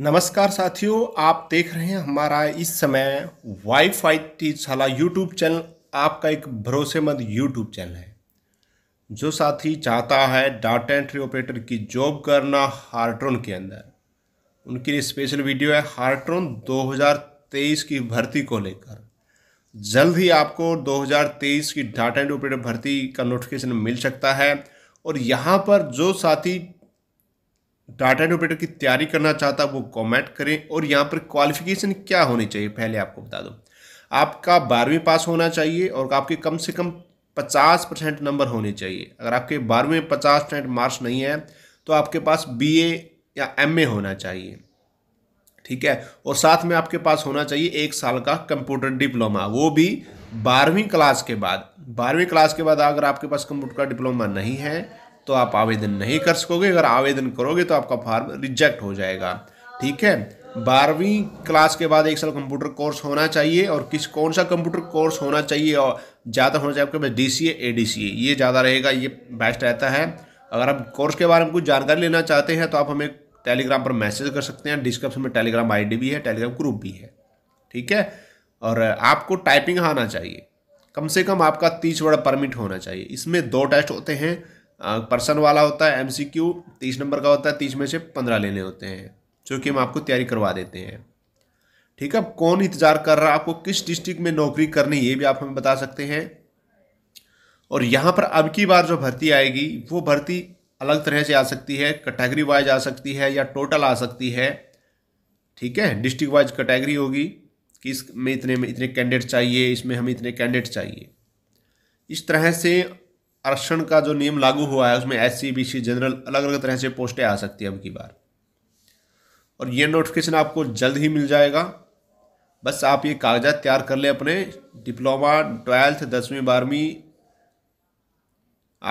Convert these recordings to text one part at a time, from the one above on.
नमस्कार साथियों आप देख रहे हैं हमारा इस समय वाईफाई टीशाला यूट्यूब चैनल आपका एक भरोसेमंद यूट्यूब चैनल है जो साथी चाहता है डाटा एंट्री ऑपरेटर की जॉब करना हार्ट्रोन के अंदर उनके लिए स्पेशल वीडियो है हार्ट्रोन 2023 की भर्ती को लेकर जल्द ही आपको 2023 की डाटा एंट्री ऑपरेटर भर्ती का नोटिफिकेशन मिल सकता है और यहाँ पर जो साथी डाटा इनोवेटर की तैयारी करना चाहता है वो कॉमेंट करें और यहाँ पर क्वालिफिकेशन क्या होनी चाहिए पहले आपको बता दूँ आपका बारहवीं पास होना चाहिए और आपके कम से कम पचास परसेंट नंबर होने चाहिए अगर आपके बारहवीं पचास परसेंट मार्क्स नहीं है तो आपके पास बीए या एमए होना चाहिए ठीक है और साथ में आपके पास होना चाहिए एक साल का कंप्यूटर डिप्लोमा वो भी बारहवीं क्लास के बाद बारहवीं क्लास के बाद अगर आपके पास कंप्यूटर का डिप्लोमा नहीं है तो आप आवेदन नहीं कर सकोगे अगर आवेदन करोगे तो आपका फॉर्म रिजेक्ट हो जाएगा ठीक है बारहवीं क्लास के बाद एक साल कंप्यूटर कोर्स होना चाहिए और किस कौन सा कंप्यूटर कोर्स होना चाहिए और ज़्यादा होना चाहिए आपके पास D C A D C ए ये ज़्यादा रहेगा ये बेस्ट रहता है अगर आप कोर्स के बारे में कुछ जानकारी लेना चाहते हैं तो आप हमें टेलीग्राम पर मैसेज कर सकते हैं डिस्क्रिप्शन में टेलीग्राम आई भी है टेलीग्राम ग्रुप भी है ठीक है और आपको टाइपिंग आना चाहिए कम से कम आपका तीस वर्ड परमिट होना चाहिए इसमें दो टेस्ट होते हैं पर्सन वाला होता है एमसीक्यू तीस नंबर का होता है तीस में से पंद्रह लेने होते हैं जो कि हम आपको तैयारी करवा देते हैं ठीक है कौन इंतजार कर रहा है आपको किस डिस्ट्रिक्ट में नौकरी करनी है ये भी आप हमें बता सकते हैं और यहाँ पर अब की बार जो भर्ती आएगी वो भर्ती अलग तरह से आ सकती है कैटेगरी वाइज आ सकती है या टोटल आ सकती है ठीक है डिस्ट्रिक्ट वाइज कैटेगरी होगी कि इसमें इतने में इतने कैंडिडेट चाहिए इसमें हमें इतने कैंडिडेट चाहिए इस तरह से आरक्षण का जो नियम लागू हुआ है उसमें S C B C general अलग अलग तरह से पोस्टें आ सकती है अब की बार और ये नोटिफिकेशन आपको जल्द ही मिल जाएगा बस आप ये कागजात तैयार कर लें अपने डिप्लोमा ट्वेल्थ दसवीं बारहवीं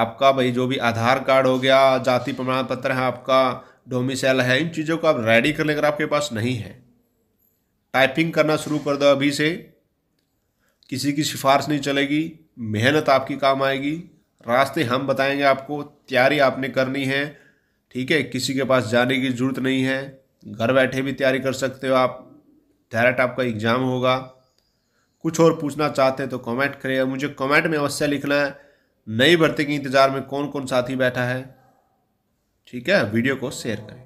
आपका भाई जो भी आधार कार्ड हो गया जाति प्रमाण पत्र है आपका डोमिसाइल है इन चीज़ों को आप रेडी कर लें अगर आपके पास नहीं है टाइपिंग करना शुरू कर दो अभी से किसी की सिफारिश नहीं चलेगी मेहनत आपकी काम आएगी रास्ते हम बताएंगे आपको तैयारी आपने करनी है ठीक है किसी के पास जाने की ज़रूरत नहीं है घर बैठे भी तैयारी कर सकते हो आप डायरेक्ट आपका एग्ज़ाम होगा कुछ और पूछना चाहते हैं तो कमेंट करिएगा मुझे कमेंट में अवश्य लिखना है नई भर्ती के इंतज़ार में कौन कौन साथी बैठा है ठीक है वीडियो को शेयर करें